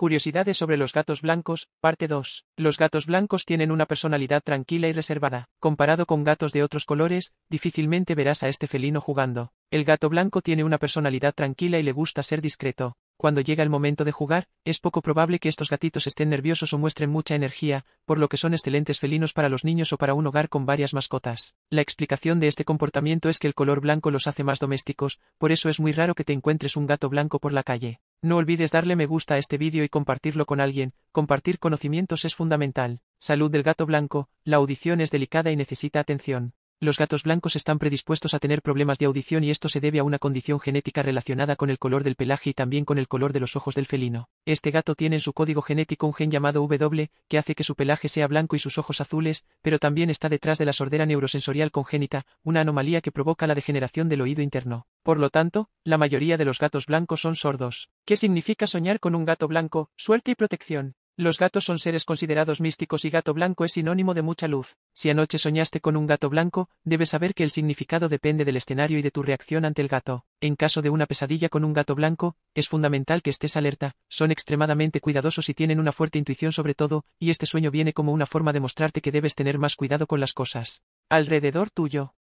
Curiosidades sobre los gatos blancos, parte 2. Los gatos blancos tienen una personalidad tranquila y reservada. Comparado con gatos de otros colores, difícilmente verás a este felino jugando. El gato blanco tiene una personalidad tranquila y le gusta ser discreto. Cuando llega el momento de jugar, es poco probable que estos gatitos estén nerviosos o muestren mucha energía, por lo que son excelentes felinos para los niños o para un hogar con varias mascotas. La explicación de este comportamiento es que el color blanco los hace más domésticos, por eso es muy raro que te encuentres un gato blanco por la calle. No olvides darle me gusta a este vídeo y compartirlo con alguien, compartir conocimientos es fundamental. Salud del gato blanco, la audición es delicada y necesita atención. Los gatos blancos están predispuestos a tener problemas de audición y esto se debe a una condición genética relacionada con el color del pelaje y también con el color de los ojos del felino. Este gato tiene en su código genético un gen llamado W, que hace que su pelaje sea blanco y sus ojos azules, pero también está detrás de la sordera neurosensorial congénita, una anomalía que provoca la degeneración del oído interno. Por lo tanto, la mayoría de los gatos blancos son sordos. ¿Qué significa soñar con un gato blanco? Suerte y protección. Los gatos son seres considerados místicos y gato blanco es sinónimo de mucha luz. Si anoche soñaste con un gato blanco, debes saber que el significado depende del escenario y de tu reacción ante el gato. En caso de una pesadilla con un gato blanco, es fundamental que estés alerta, son extremadamente cuidadosos y tienen una fuerte intuición sobre todo, y este sueño viene como una forma de mostrarte que debes tener más cuidado con las cosas. Alrededor tuyo.